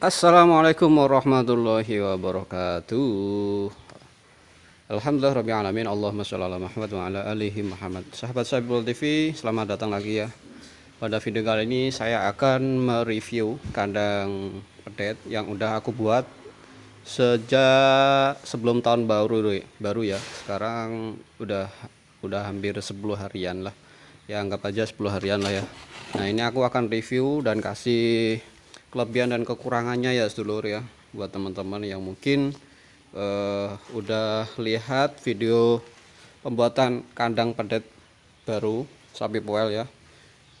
Assalamualaikum warahmatullahi wabarakatuh. Alhamdulillah rabbil alamin. Allahumma shalli ala Muhammad wa ala alihi Muhammad. Sahabat Sabibul TV, selamat datang lagi ya. Pada video kali ini saya akan mereview kandang pedet yang udah aku buat sejak sebelum tahun baru baru ya. Sekarang udah udah hampir 10 harian lah. Ya anggap aja 10 harian lah ya. Nah, ini aku akan review dan kasih kelebihan dan kekurangannya ya sedulur ya buat teman-teman yang mungkin uh, udah lihat video pembuatan kandang pedet baru sapi poel ya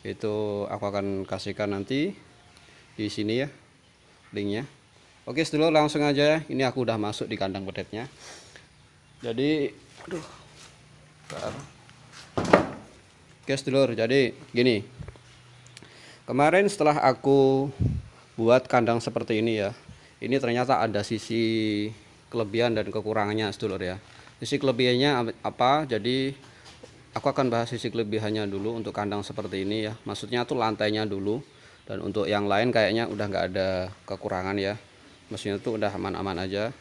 itu aku akan kasihkan nanti di sini ya linknya oke sedulur langsung aja ya ini aku udah masuk di kandang pedetnya jadi aduh bentar. oke sedulur jadi gini kemarin setelah aku buat kandang seperti ini ya ini ternyata ada sisi kelebihan dan kekurangannya sedulur ya sisi kelebihannya apa jadi aku akan bahas sisi kelebihannya dulu untuk kandang seperti ini ya maksudnya tuh lantainya dulu dan untuk yang lain kayaknya udah nggak ada kekurangan ya Maksudnya tuh udah aman-aman aja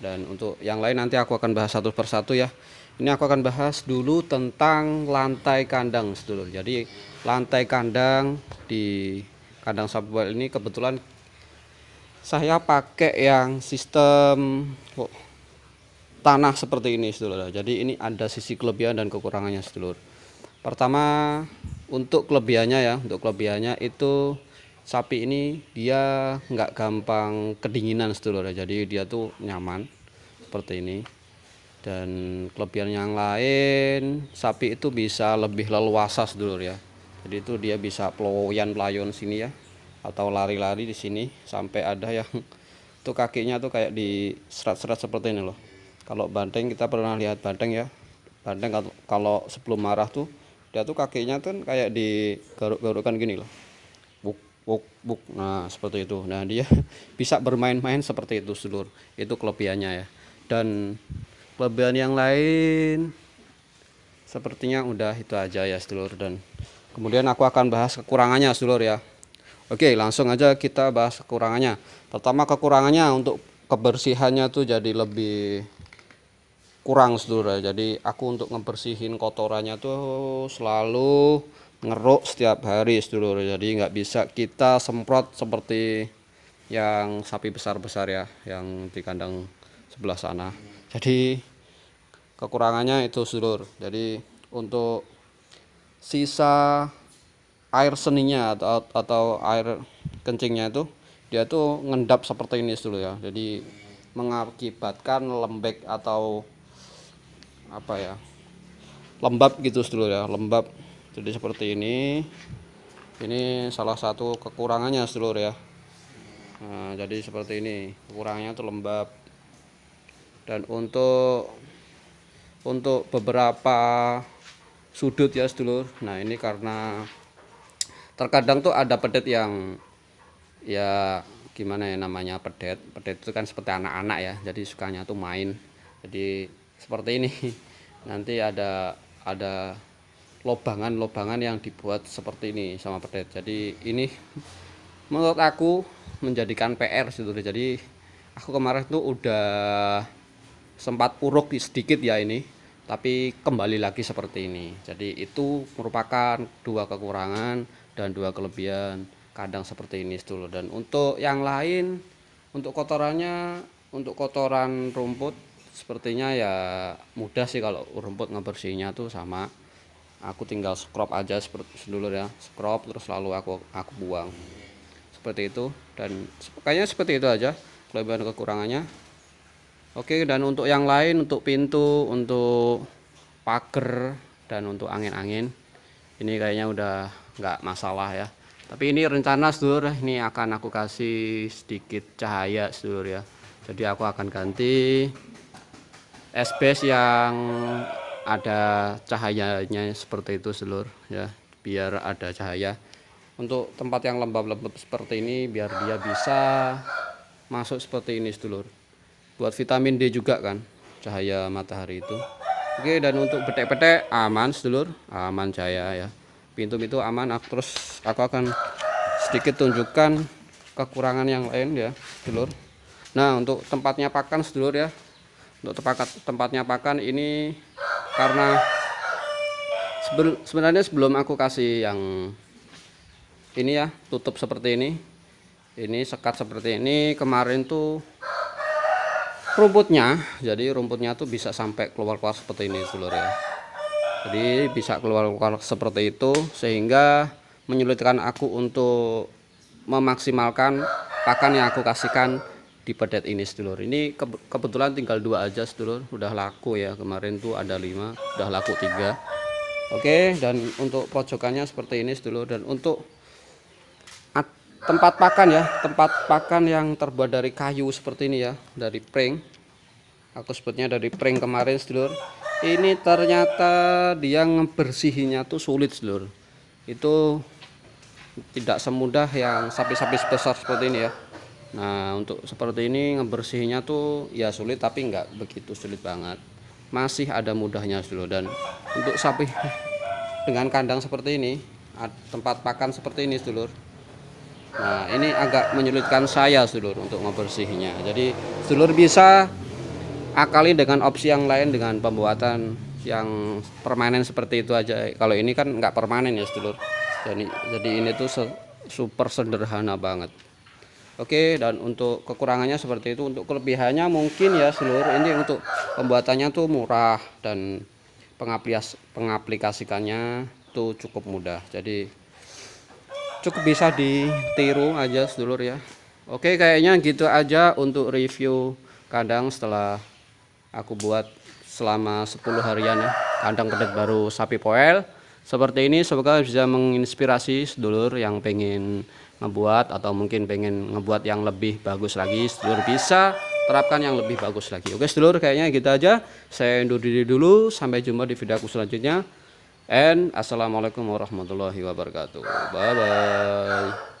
dan untuk yang lain nanti aku akan bahas satu persatu ya ini aku akan bahas dulu tentang lantai kandang sedulur jadi lantai kandang di kandang sabual ini kebetulan saya pakai yang sistem oh, tanah seperti ini sedulur jadi ini ada sisi kelebihan dan kekurangannya sedulur pertama untuk kelebihannya ya untuk kelebihannya itu sapi ini dia nggak gampang kedinginan sedulur jadi dia tuh nyaman seperti ini dan kelebihan yang lain sapi itu bisa lebih leluasa sedulur ya jadi itu dia bisa ployan pelayon sini ya atau lari-lari di sini sampai ada yang tuh kakinya tuh kayak di serat-serat seperti ini loh kalau banteng kita pernah lihat banteng ya banteng kalau, sebelum marah tuh dia tuh kakinya tuh kayak di garuk garukan gini loh buk buk buk nah seperti itu nah dia bisa bermain-main seperti itu seluruh itu kelebihannya ya dan kelebihan yang lain sepertinya udah itu aja ya seluruh dan Kemudian aku akan bahas kekurangannya, Sedulur ya. Oke, langsung aja kita bahas kekurangannya. Pertama kekurangannya untuk kebersihannya tuh jadi lebih kurang Sedulur ya. Jadi aku untuk ngebersihin kotorannya tuh selalu ngeruk setiap hari Sedulur. Jadi nggak bisa kita semprot seperti yang sapi besar-besar ya, yang di kandang sebelah sana. Jadi kekurangannya itu Sedulur. Jadi untuk sisa air seninya atau atau air kencingnya itu dia tuh ngendap seperti ini dulu ya jadi mengakibatkan lembek atau apa ya lembab gitu dulu ya lembab jadi seperti ini ini salah satu kekurangannya dulu ya nah, jadi seperti ini kekurangannya tuh lembab dan untuk untuk beberapa sudut ya sedulur nah ini karena terkadang tuh ada pedet yang ya gimana ya namanya pedet pedet itu kan seperti anak-anak ya jadi sukanya tuh main jadi seperti ini nanti ada ada lobangan-lobangan yang dibuat seperti ini sama pedet jadi ini menurut aku menjadikan PR sedulur jadi aku kemarin tuh udah sempat uruk sedikit ya ini tapi kembali lagi seperti ini jadi itu merupakan dua kekurangan dan dua kelebihan kadang seperti ini dulu dan untuk yang lain untuk kotorannya untuk kotoran rumput sepertinya ya mudah sih kalau rumput ngebersihnya tuh sama aku tinggal scrub aja seperti dulu ya scrub terus lalu aku aku buang seperti itu dan kayaknya seperti itu aja kelebihan kekurangannya Oke, dan untuk yang lain untuk pintu, untuk pagar dan untuk angin-angin ini kayaknya udah nggak masalah ya. Tapi ini rencana sedulur, ini akan aku kasih sedikit cahaya sedulur ya. Jadi aku akan ganti SBS yang ada cahayanya seperti itu sedulur ya, biar ada cahaya. Untuk tempat yang lembab-lembab seperti ini biar dia bisa masuk seperti ini sedulur buat vitamin D juga kan cahaya matahari itu oke dan untuk petek-petek aman sedulur aman cahaya ya pintu itu aman aku, terus aku akan sedikit tunjukkan kekurangan yang lain ya sedulur nah untuk tempatnya pakan sedulur ya untuk tempat, tempatnya pakan ini karena sebenarnya sebelum aku kasih yang ini ya tutup seperti ini ini sekat seperti ini kemarin tuh rumputnya jadi rumputnya tuh bisa sampai keluar-keluar seperti ini dulur ya jadi bisa keluar-keluar seperti itu sehingga menyulitkan aku untuk memaksimalkan pakan yang aku kasihkan di pedet ini sedulur ini kebetulan tinggal dua aja sedulur udah laku ya kemarin tuh ada lima udah laku tiga oke dan untuk pojokannya seperti ini sedulur dan untuk tempat pakan ya tempat pakan yang terbuat dari kayu seperti ini ya dari pring aku sebutnya dari pring kemarin sedulur ini ternyata dia ngebersihinya tuh sulit sedulur itu tidak semudah yang sapi-sapi sebesar seperti ini ya Nah untuk seperti ini ngebersihinya tuh ya sulit tapi nggak begitu sulit banget masih ada mudahnya dulu dan untuk sapi dengan kandang seperti ini tempat pakan seperti ini sedulur Nah, ini agak menyulitkan saya sedulur untuk membersihnya. Jadi sedulur bisa akali dengan opsi yang lain dengan pembuatan yang permanen seperti itu aja. Kalau ini kan nggak permanen ya sedulur. Jadi jadi ini tuh super sederhana banget. Oke, dan untuk kekurangannya seperti itu, untuk kelebihannya mungkin ya seluruh ini untuk pembuatannya tuh murah dan pengaplikasikannya tuh cukup mudah. Jadi cukup bisa ditiru aja sedulur ya oke kayaknya gitu aja untuk review kandang setelah aku buat selama 10 harian ya kandang kedek baru sapi poel seperti ini semoga bisa menginspirasi sedulur yang pengen ngebuat atau mungkin pengen ngebuat yang lebih bagus lagi sedulur bisa terapkan yang lebih bagus lagi oke sedulur kayaknya gitu aja saya undur diri dulu sampai jumpa di video aku selanjutnya and assalamualaikum warahmatullahi wabarakatuh bye bye